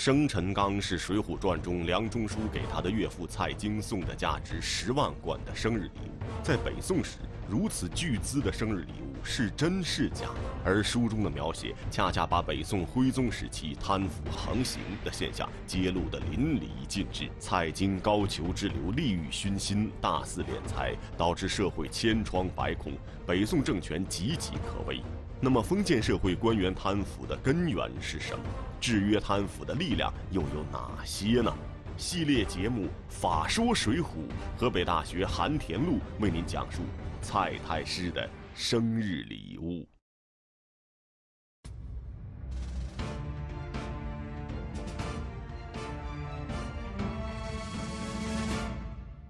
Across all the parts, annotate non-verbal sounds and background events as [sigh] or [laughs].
生辰纲是《水浒传》中梁中书给他的岳父蔡京送的价值十万贯的生日礼物。在北宋时，如此巨资的生日礼物是真是假？而书中的描写恰恰把北宋徽宗时期贪腐横行的现象揭露得淋漓尽致。蔡京、高俅之流利欲熏心，大肆敛财，导致社会千疮百孔，北宋政权岌岌可危。那么，封建社会官员贪腐的根源是什么？制约贪腐的力量又有哪些呢？系列节目《法说水浒》，河北大学韩田路为您讲述蔡太师的生日礼物。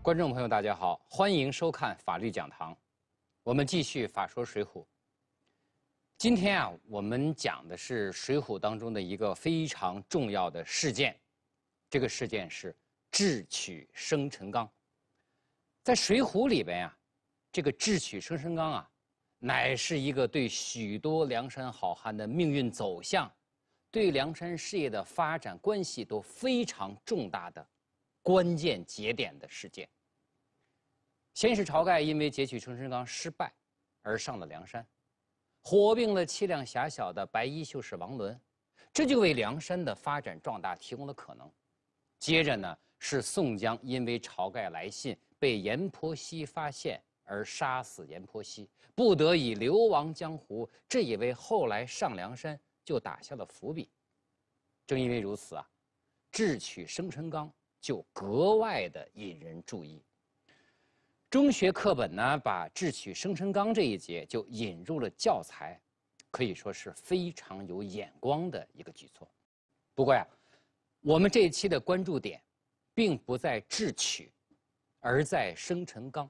观众朋友，大家好，欢迎收看《法律讲堂》，我们继续《法说水浒》。今天啊，我们讲的是《水浒》当中的一个非常重要的事件，这个事件是智取生辰纲。在《水浒》里边啊，这个智取生辰纲啊，乃是一个对许多梁山好汉的命运走向、对梁山事业的发展关系都非常重大的关键节点的事件。先是晁盖因为截取生辰纲失败，而上了梁山。火并了气量狭小的白衣秀士王伦，这就为梁山的发展壮大提供了可能。接着呢，是宋江因为晁盖来信被阎婆惜发现而杀死阎婆惜，不得已流亡江湖，这也为后来上梁山就打下了伏笔。正因为如此啊，智取生辰纲就格外的引人注意。中学课本呢，把“智取生辰纲”这一节就引入了教材，可以说是非常有眼光的一个举措。不过呀，我们这一期的关注点，并不在“智取”，而在“生辰纲”。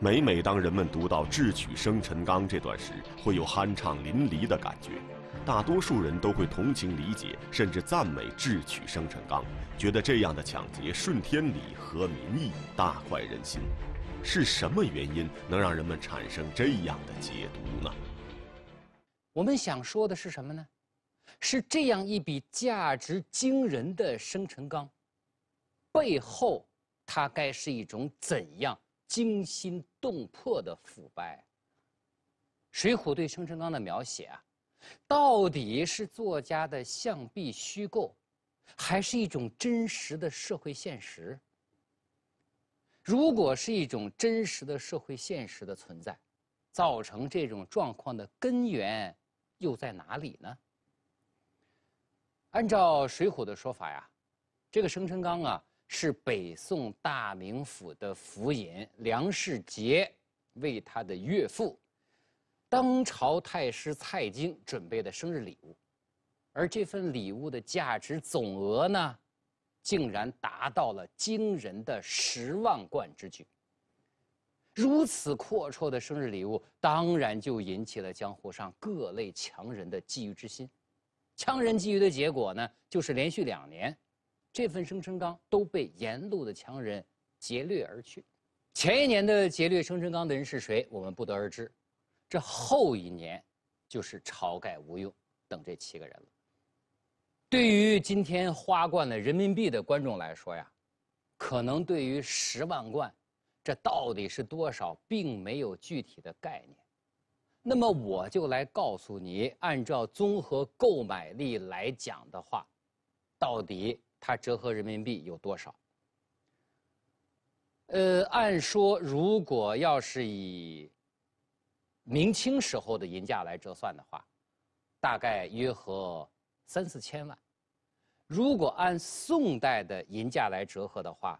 每每当人们读到“智取生辰纲”这段时，会有酣畅淋漓的感觉。大多数人都会同情、理解，甚至赞美智取生辰纲，觉得这样的抢劫顺天理、合民意，大快人心。是什么原因能让人们产生这样的解读呢？我们想说的是什么呢？是这样一笔价值惊人的生辰纲，背后它该是一种怎样惊心动魄的腐败？《水浒》对生辰纲的描写啊。到底是作家的象壁虚构，还是一种真实的社会现实？如果是一种真实的社会现实的存在，造成这种状况的根源又在哪里呢？按照《水浒》的说法呀，这个生辰纲啊，是北宋大名府的府尹梁世杰为他的岳父。当朝太师蔡京准备的生日礼物，而这份礼物的价值总额呢，竟然达到了惊人的十万贯之巨。如此阔绰的生日礼物，当然就引起了江湖上各类强人的觊觎之心。强人觊觎的结果呢，就是连续两年，这份生辰纲都被沿路的强人劫掠而去。前一年的劫掠生辰纲的人是谁，我们不得而知。这后一年，就是晁盖、吴用等这七个人了。对于今天花惯了人民币的观众来说呀，可能对于十万贯，这到底是多少，并没有具体的概念。那么我就来告诉你，按照综合购买力来讲的话，到底它折合人民币有多少？呃，按说如果要是以明清时候的银价来折算的话，大概约合三四千万；如果按宋代的银价来折合的话，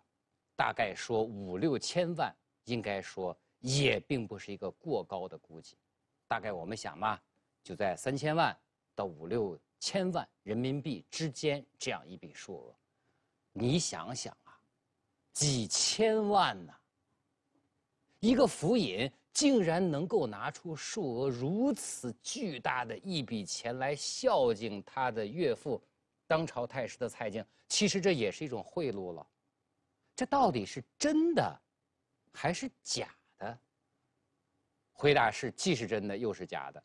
大概说五六千万，应该说也并不是一个过高的估计。大概我们想嘛，就在三千万到五六千万人民币之间这样一笔数额。你想想啊，几千万呢？一个府尹。竟然能够拿出数额如此巨大的一笔钱来孝敬他的岳父，当朝太师的蔡京，其实这也是一种贿赂了。这到底是真的，还是假的？回答是，既是真的，又是假的，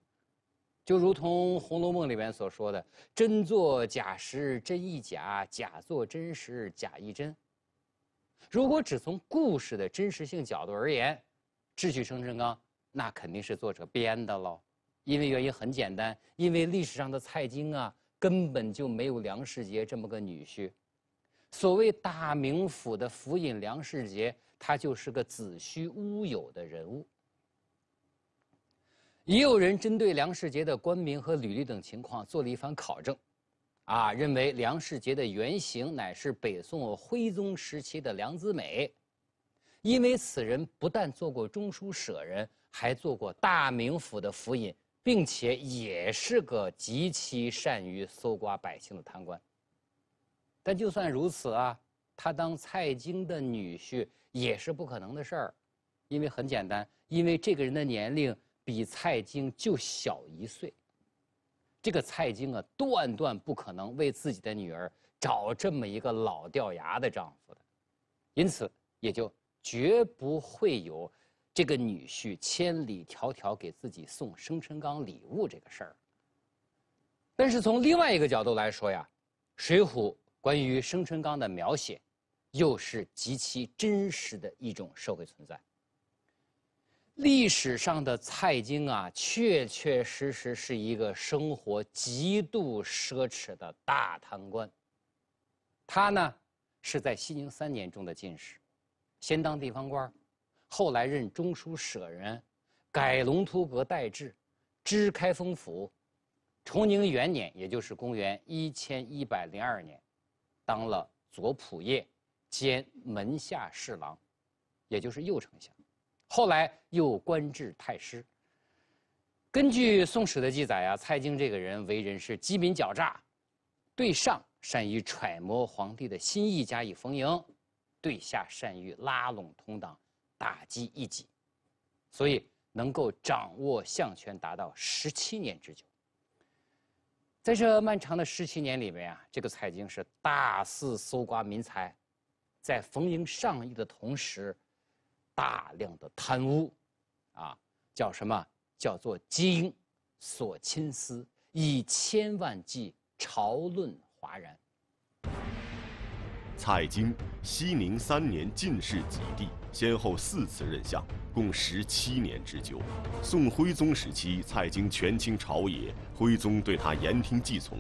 就如同《红楼梦》里面所说的“真作假时真亦假，假作真时假亦真”。如果只从故事的真实性角度而言，《智取生辰纲，那肯定是作者编的喽，因为原因很简单，因为历史上的蔡京啊，根本就没有梁世杰这么个女婿。所谓大名府的府尹梁世杰，他就是个子虚乌有的人物。也有人针对梁世杰的官名和履历等情况做了一番考证，啊，认为梁世杰的原型乃是北宋徽宗时期的梁子美。因为此人不但做过中书舍人，还做过大名府的府尹，并且也是个极其善于搜刮百姓的贪官。但就算如此啊，他当蔡京的女婿也是不可能的事儿，因为很简单，因为这个人的年龄比蔡京就小一岁。这个蔡京啊，断断不可能为自己的女儿找这么一个老掉牙的丈夫的，因此也就。绝不会有这个女婿千里迢迢给自己送生辰纲礼物这个事儿。但是从另外一个角度来说呀，《水浒》关于生辰纲的描写，又是极其真实的一种社会存在。历史上的蔡京啊，确确实实是一个生活极度奢侈的大贪官。他呢，是在熙宁三年中的进士。先当地方官，后来任中书舍人，改龙图阁待制，知开封府。崇宁元年，也就是公元一千一百零二年，当了左仆射，兼门下侍郎，也就是右丞相。后来又官至太师。根据《宋史》的记载啊，蔡京这个人为人是机敏狡诈，对上善于揣摩皇帝的心意，加以逢迎。对下善于拉拢同党，打击异己，所以能够掌握相权达到十七年之久。在这漫长的十七年里面啊，这个蔡京是大肆搜刮民财，在逢迎上议的同时，大量的贪污，啊，叫什么？叫做精所亲私，以千万计，朝论哗然。蔡京熙宁三年进士及第，先后四次任相，共十七年之久。宋徽宗时期，蔡京权倾朝野，徽宗对他言听计从。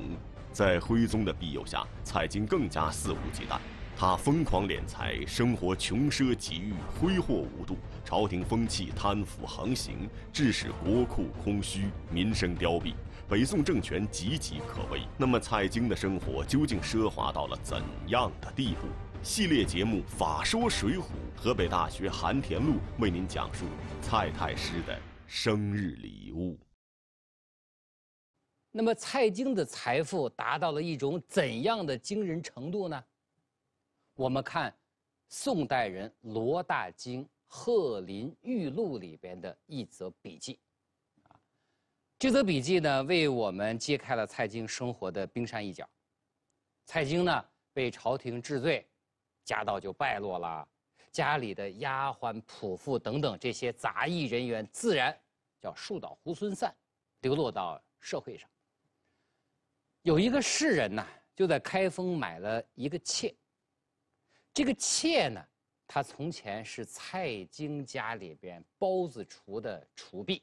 在徽宗的庇佑下，蔡京更加肆无忌惮。他疯狂敛财，生活穷奢极欲，挥霍无度，朝廷风气贪腐横行，致使国库空虚，民生凋敝。北宋政权岌岌可危，那么蔡京的生活究竟奢华到了怎样的地步？系列节目《法说水浒》，河北大学韩田路为您讲述蔡太师的生日礼物。那么蔡京的财富达到了一种怎样的惊人程度呢？我们看宋代人罗大经《鹤林玉录》里边的一则笔记。这则笔记呢，为我们揭开了蔡京生活的冰山一角。蔡京呢被朝廷治罪，家道就败落了，家里的丫鬟、仆妇等等这些杂役人员自然叫树倒猢狲散，流落到社会上。有一个士人呢，就在开封买了一个妾。这个妾呢，她从前是蔡京家里边包子厨的厨婢。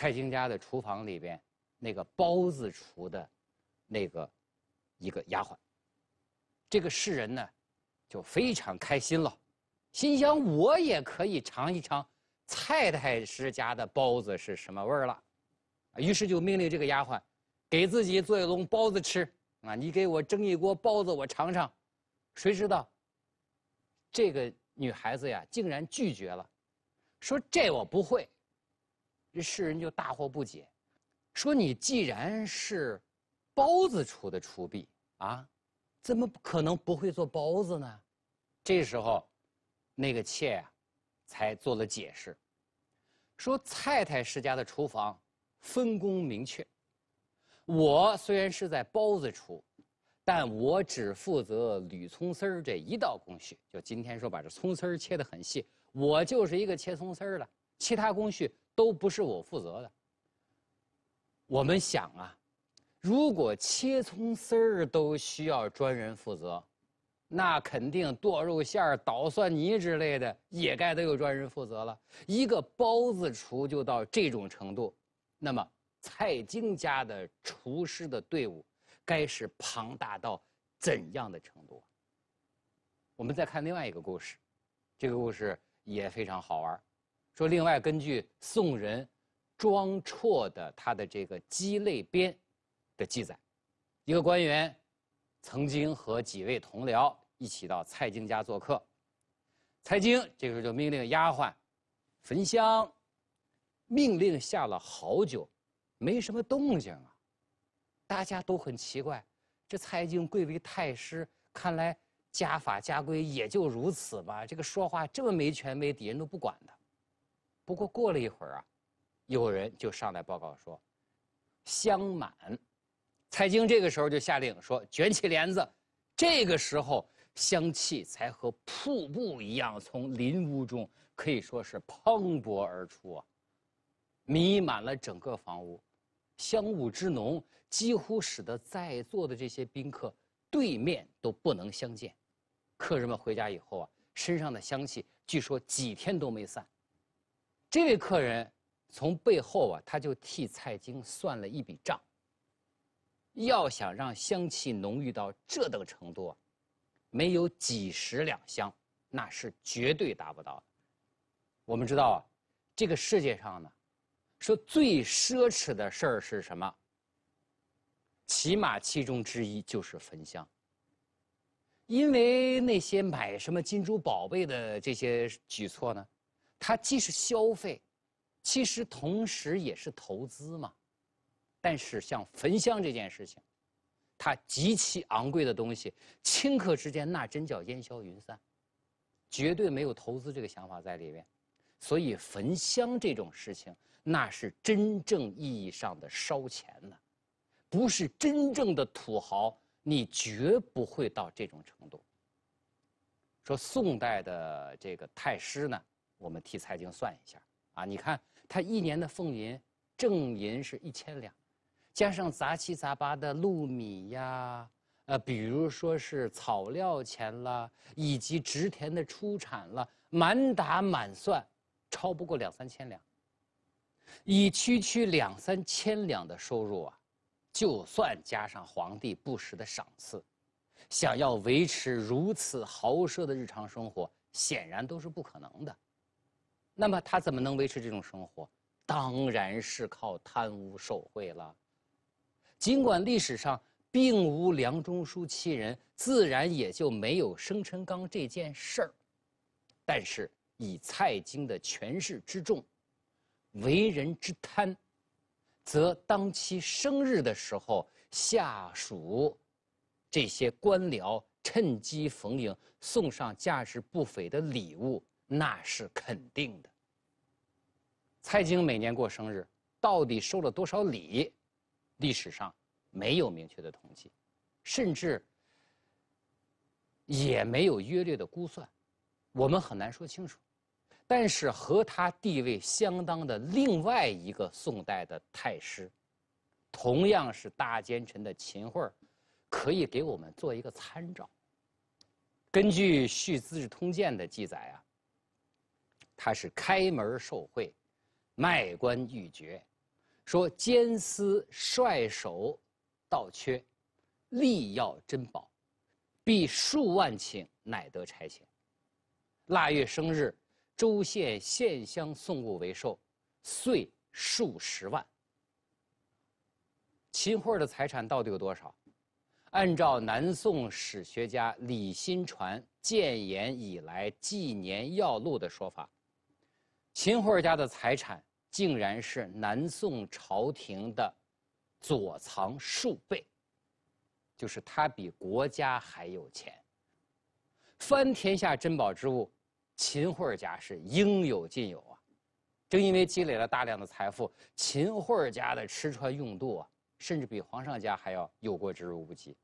蔡京家的厨房里边，那个包子厨的，那个一个丫鬟。这个世人呢，就非常开心了，心想我也可以尝一尝蔡太师家的包子是什么味儿了，于是就命令这个丫鬟，给自己做一笼包子吃啊，你给我蒸一锅包子，我尝尝。谁知道，这个女孩子呀，竟然拒绝了，说这我不会。世人就大惑不解，说：“你既然是包子厨的厨婢啊，怎么可能不会做包子呢？”这时候，那个妾啊，才做了解释，说：“蔡太师家的厨房分工明确，我虽然是在包子厨，但我只负责捋葱丝儿这一道工序。就今天说把这葱丝儿切得很细，我就是一个切葱丝儿的，其他工序。”都不是我负责的。我们想啊，如果切葱丝儿都需要专人负责，那肯定剁肉馅儿、捣蒜泥之类的也该都有专人负责了。一个包子厨就到这种程度，那么蔡京家的厨师的队伍该是庞大到怎样的程度？我们再看另外一个故事，这个故事也非常好玩儿。说另外，根据宋人庄绰的他的这个《鸡肋编》的记载，一个官员曾经和几位同僚一起到蔡京家做客，蔡京这个时候就命令丫鬟焚香，命令下了好久，没什么动静啊，大家都很奇怪，这蔡京贵为太师，看来家法家规也就如此吧？这个说话这么没权没底，人都不管他。不过过了一会儿啊，有人就上来报告说，香满。蔡京这个时候就下令说，卷起帘子。这个时候香气才和瀑布一样从林屋中，可以说是磅礴而出啊，弥漫了整个房屋。香雾之浓，几乎使得在座的这些宾客对面都不能相见。客人们回家以后啊，身上的香气据说几天都没散。这位客人从背后啊，他就替蔡京算了一笔账。要想让香气浓郁到这等程度，没有几十两香，那是绝对达不到的。我们知道啊，这个世界上呢，说最奢侈的事儿是什么？起码其中之一就是焚香，因为那些买什么金珠宝贝的这些举措呢。它既是消费，其实同时也是投资嘛。但是像焚香这件事情，它极其昂贵的东西，顷刻之间那真叫烟消云散，绝对没有投资这个想法在里面。所以焚香这种事情，那是真正意义上的烧钱了，不是真正的土豪，你绝不会到这种程度。说宋代的这个太师呢？我们替蔡京算一下，啊，你看他一年的俸银正银是一千两，加上杂七杂八的禄米呀，呃，比如说是草料钱了，以及植田的出产了，满打满算，超不过两三千两。以区区两三千两的收入啊，就算加上皇帝不时的赏赐，想要维持如此豪奢的日常生活，显然都是不可能的。那么他怎么能维持这种生活？当然是靠贪污受贿了。尽管历史上并无梁中书欺人，自然也就没有生辰纲这件事儿。但是以蔡京的权势之重，为人之贪，则当其生日的时候，下属这些官僚趁机逢迎，送上价值不菲的礼物。那是肯定的。蔡京每年过生日，到底收了多少礼，历史上没有明确的统计，甚至也没有约略的估算，我们很难说清楚。但是和他地位相当的另外一个宋代的太师，同样是大奸臣的秦桧儿，可以给我们做一个参照。根据《续资治通鉴》的记载啊。他是开门受贿，卖官鬻爵，说监私帅守，盗缺，力要珍宝，必数万顷乃得差遣。腊月生日，州县县乡送物为寿，岁数十万。秦桧的财产到底有多少？按照南宋史学家李心传《建言以来纪年要录》的说法。秦桧家的财产竟然是南宋朝廷的左藏数倍，就是他比国家还有钱。翻天下珍宝之物，秦桧家是应有尽有啊！正因为积累了大量的财富，秦桧家的吃穿用度啊，甚至比皇上家还要有过之而无不及。《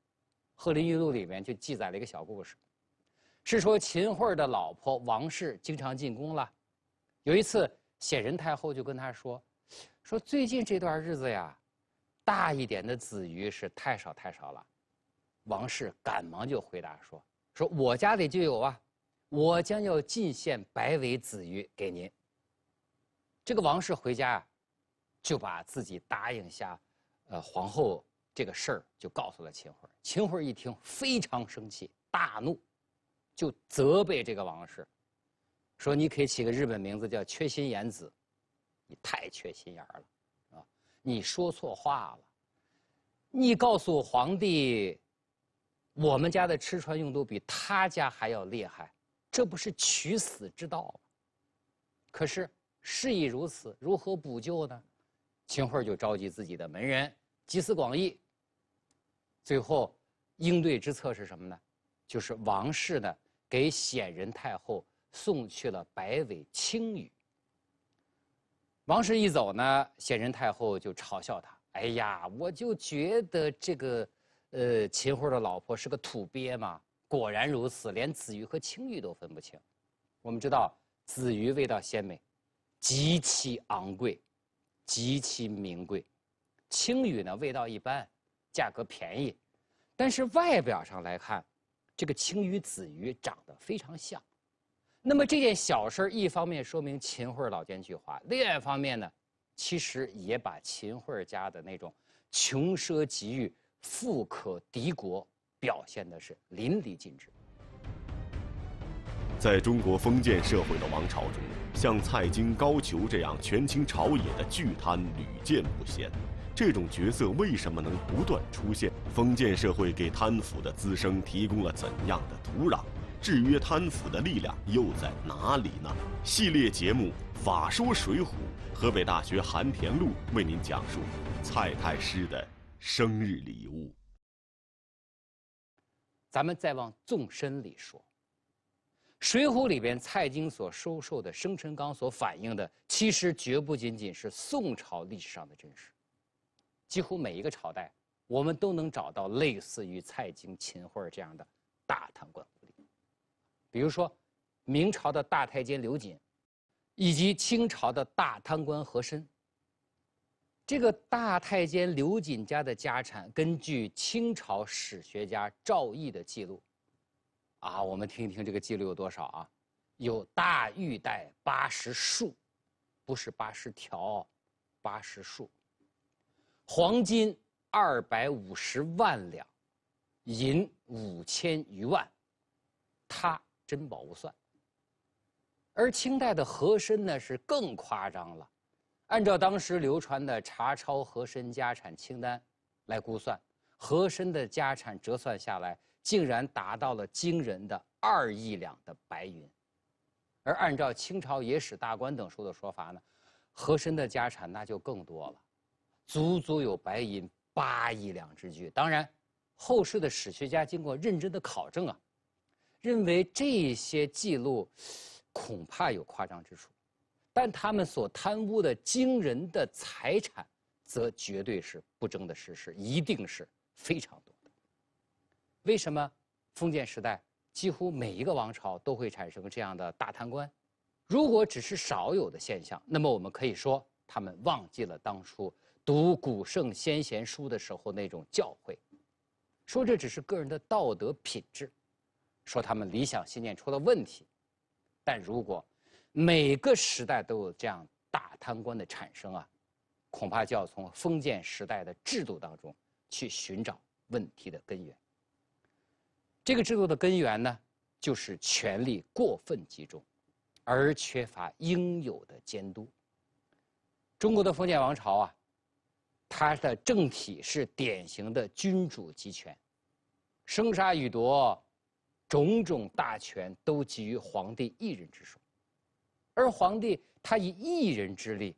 鹤林玉露》里面就记载了一个小故事，是说秦桧的老婆王氏经常进宫了。有一次，显仁太后就跟他说：“说最近这段日子呀，大一点的子鱼是太少太少了。”王氏赶忙就回答说：“说我家里就有啊，我将要进献白尾子鱼给您。”这个王氏回家啊，就把自己答应下，呃，皇后这个事儿就告诉了秦桧。秦桧一听非常生气，大怒，就责备这个王氏。说你可以起个日本名字叫缺心眼子，你太缺心眼儿了，啊，你说错话了，你告诉皇帝，我们家的吃穿用度比他家还要厉害，这不是取死之道吗？可是事已如此，如何补救呢？秦桧就召集自己的门人集思广益。最后，应对之策是什么呢？就是王氏呢给显仁太后。送去了白尾青鱼。王氏一走呢，显仁太后就嘲笑他：“哎呀，我就觉得这个，呃，秦桧的老婆是个土鳖嘛！果然如此，连子鱼和青鱼都分不清。我们知道，子鱼味道鲜美，极其昂贵，极其名贵；青鱼呢，味道一般，价格便宜。但是外表上来看，这个青鱼、子鱼长得非常像。”那么这件小事一方面说明秦桧老奸巨猾，另一方面呢，其实也把秦桧家的那种穷奢极欲、富可敌国表现的是淋漓尽致。在中国封建社会的王朝中，像蔡京、高俅这样权倾朝野的巨贪屡见不鲜。这种角色为什么能不断出现？封建社会给贪腐的滋生提供了怎样的土壤？制约贪腐的力量又在哪里呢？系列节目《法说水浒》，河北大学韩田路为您讲述蔡太师的生日礼物。咱们再往纵深里说，《水浒》里边蔡京所收受的生辰纲所反映的，其实绝不仅仅是宋朝历史上的真实。几乎每一个朝代，我们都能找到类似于蔡京、秦桧这样的大贪官。比如说，明朝的大太监刘瑾，以及清朝的大贪官和珅。这个大太监刘瑾家的家产，根据清朝史学家赵翼的记录，啊，我们听一听这个记录有多少啊？有大玉带八十束，不是八十条，八十束。黄金二百五十万两，银五千余万，他。珍宝无算，而清代的和珅呢是更夸张了。按照当时流传的查抄和珅家产清单来估算，和珅的家产折算下来竟然达到了惊人的二亿两的白银。而按照清朝《野史大观》等书的说法呢，和珅的家产那就更多了，足足有白银八亿两之巨。当然，后世的史学家经过认真的考证啊。认为这些记录恐怕有夸张之处，但他们所贪污的惊人的财产，则绝对是不争的事实，一定是非常多的。为什么封建时代几乎每一个王朝都会产生这样的大贪官？如果只是少有的现象，那么我们可以说他们忘记了当初读古圣先贤书的时候那种教诲，说这只是个人的道德品质。说他们理想信念出了问题，但如果每个时代都有这样大贪官的产生啊，恐怕就要从封建时代的制度当中去寻找问题的根源。这个制度的根源呢，就是权力过分集中，而缺乏应有的监督。中国的封建王朝啊，它的政体是典型的君主集权，生杀予夺。种种大权都集于皇帝一人之手，而皇帝他以一人之力，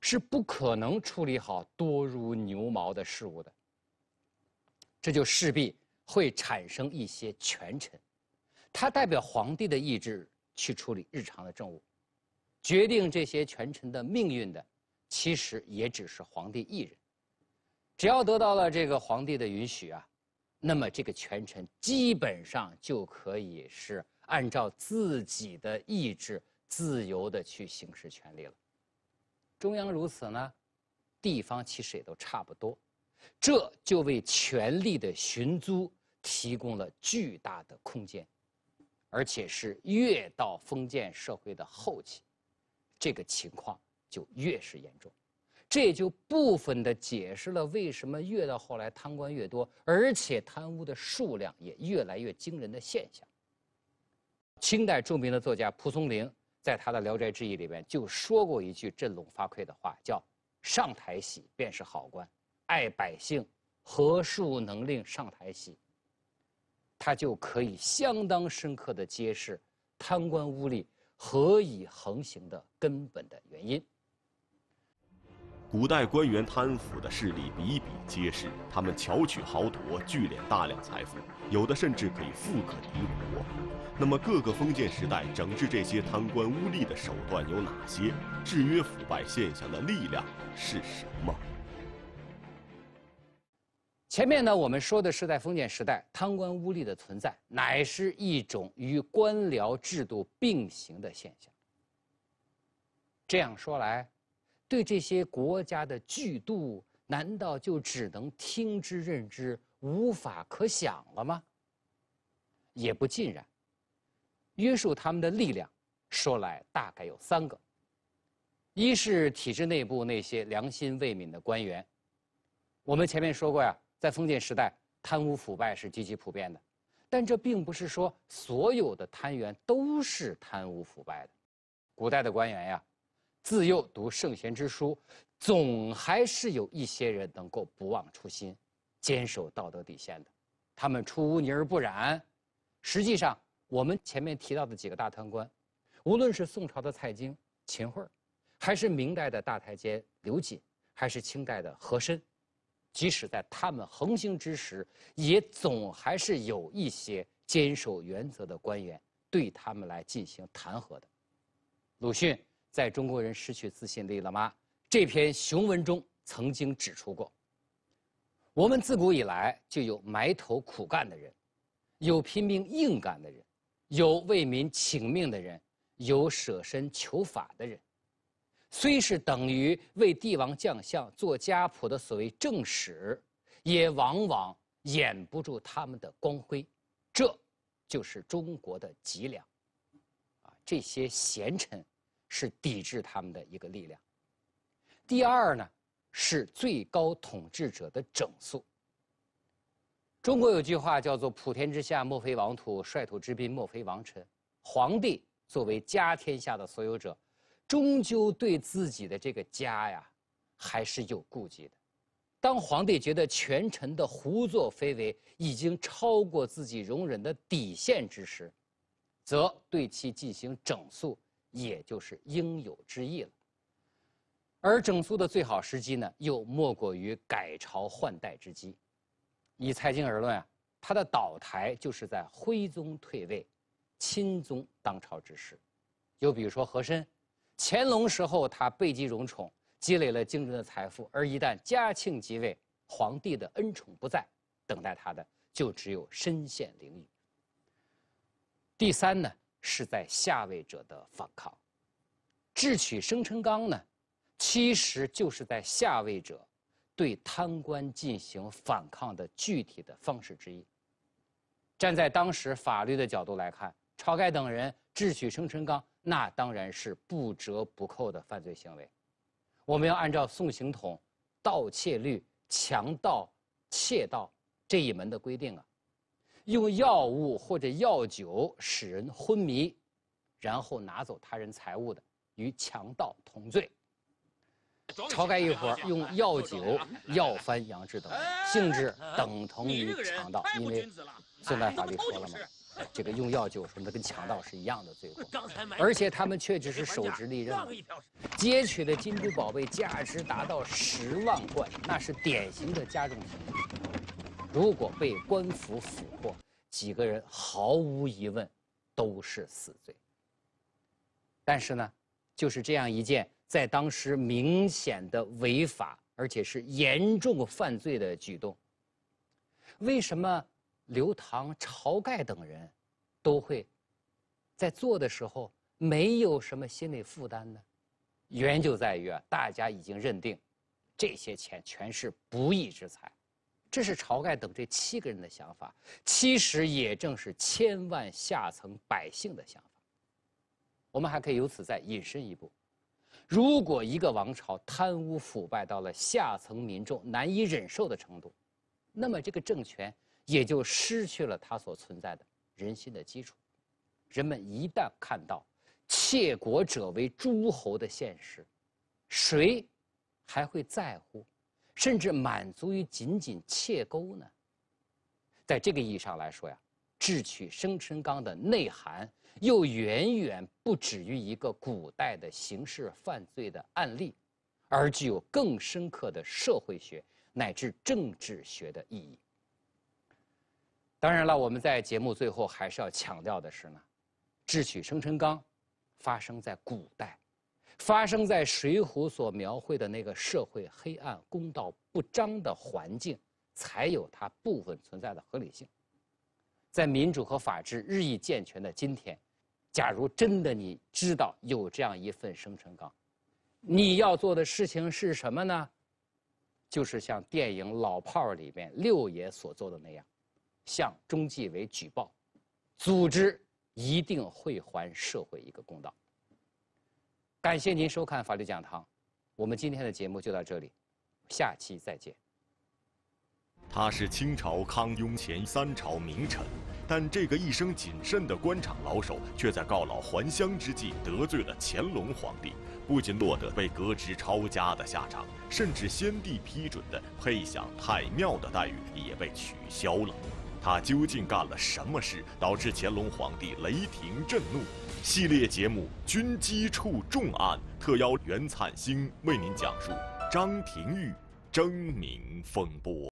是不可能处理好多如牛毛的事物的。这就势必会产生一些权臣，他代表皇帝的意志去处理日常的政务，决定这些权臣的命运的，其实也只是皇帝一人。只要得到了这个皇帝的允许啊。那么，这个权臣基本上就可以是按照自己的意志自由地去行使权力了。中央如此呢，地方其实也都差不多，这就为权力的寻租提供了巨大的空间，而且是越到封建社会的后期，这个情况就越是严重。这就部分的解释了为什么越到后来贪官越多，而且贪污的数量也越来越惊人的现象。清代著名的作家蒲松龄在他的《聊斋志异》里面就说过一句振聋发聩的话，叫“上台喜便是好官，爱百姓，何术能令上台喜”，他就可以相当深刻的揭示贪官污吏何以横行的根本的原因。古代官员贪腐的势力比比皆是，他们巧取豪夺，聚敛大量财富，有的甚至可以富可敌国。那么，各个封建时代整治这些贪官污吏的手段有哪些？制约腐败现象的力量是什么？前面呢，我们说的是在封建时代，贪官污吏的存在乃是一种与官僚制度并行的现象。这样说来。对这些国家的巨度，难道就只能听之任之、无法可想了吗？也不尽然。约束他们的力量，说来大概有三个。一是体制内部那些良心未泯的官员。我们前面说过呀，在封建时代，贪污腐败是极其普遍的，但这并不是说所有的贪员都是贪污腐败的。古代的官员呀。自幼读圣贤之书，总还是有一些人能够不忘初心，坚守道德底线的。他们出污泥而不染。实际上，我们前面提到的几个大贪官，无论是宋朝的蔡京、秦桧，还是明代的大太监刘瑾，还是清代的和珅，即使在他们横行之时，也总还是有一些坚守原则的官员对他们来进行弹劾的。鲁迅。在中国人失去自信力了吗？这篇雄文中曾经指出过：我们自古以来就有埋头苦干的人，有拼命硬干的人，有为民请命的人，有舍身求法的人。虽是等于为帝王将相做家谱的所谓正史，也往往掩不住他们的光辉。这就是中国的脊梁啊！这些贤臣。是抵制他们的一个力量。第二呢，是最高统治者的整肃。中国有句话叫做“普天之下莫非王土，率土之滨莫非王臣”。皇帝作为家天下的所有者，终究对自己的这个家呀，还是有顾忌的。当皇帝觉得权臣的胡作非为已经超过自己容忍的底线之时，则对其进行整肃。也就是应有之义了。而整肃的最好时机呢，又莫过于改朝换代之机。以蔡京而论啊，他的倒台就是在徽宗退位、钦宗当朝之时。又比如说和珅，乾隆时候他背积荣宠，积累了惊人的财富，而一旦嘉庆即位，皇帝的恩宠不在，等待他的就只有身陷囹圄。第三呢？是在下位者的反抗，智取生辰纲呢，其实就是在下位者对贪官进行反抗的具体的方式之一。站在当时法律的角度来看，晁盖等人智取生辰纲，那当然是不折不扣的犯罪行为。我们要按照《送行统》《盗窃律》《强盗窃盗》这一门的规定啊。用药物或者药酒使人昏迷，然后拿走他人财物的，与强盗同罪。晁盖一伙用药酒药翻杨志等人，性质等同于强盗，因为现在法律说了嘛，这个用药酒什么的跟强盗是一样的罪 [laughs] 过，而且他们确实是手执利刃，劫取的金珠宝贝价值达到十万贯，那是典型的加重型。如果被官府俘获，几个人毫无疑问都是死罪。但是呢，就是这样一件在当时明显的违法而且是严重犯罪的举动，为什么刘唐、晁盖等人，都会在做的时候没有什么心理负担呢？原因就在于啊，大家已经认定，这些钱全是不义之财。这是晁盖等这七个人的想法，其实也正是千万下层百姓的想法。我们还可以由此再引申一步：如果一个王朝贪污腐败到了下层民众难以忍受的程度，那么这个政权也就失去了它所存在的人心的基础。人们一旦看到窃国者为诸侯的现实，谁还会在乎？甚至满足于仅仅窃钩呢？在这个意义上来说呀，智取生辰纲的内涵又远远不止于一个古代的刑事犯罪的案例，而具有更深刻的社会学乃至政治学的意义。当然了，我们在节目最后还是要强调的是呢，智取生辰纲发生在古代。发生在《水浒》所描绘的那个社会黑暗、公道不彰的环境，才有它部分存在的合理性。在民主和法治日益健全的今天，假如真的你知道有这样一份生辰纲，你要做的事情是什么呢？就是像电影《老炮儿》里面六爷所做的那样，向中纪委举报，组织一定会还社会一个公道。感谢您收看《法律讲堂》，我们今天的节目就到这里，下期再见。他是清朝康雍乾三朝名臣，但这个一生谨慎的官场老手，却在告老还乡之际得罪了乾隆皇帝，不仅落得被革职抄家的下场，甚至先帝批准的配享太庙的待遇也被取消了。他究竟干了什么事，导致乾隆皇帝雷霆震怒？系列节目《军机处重案》，特邀袁灿星为您讲述张廷玉争名风波。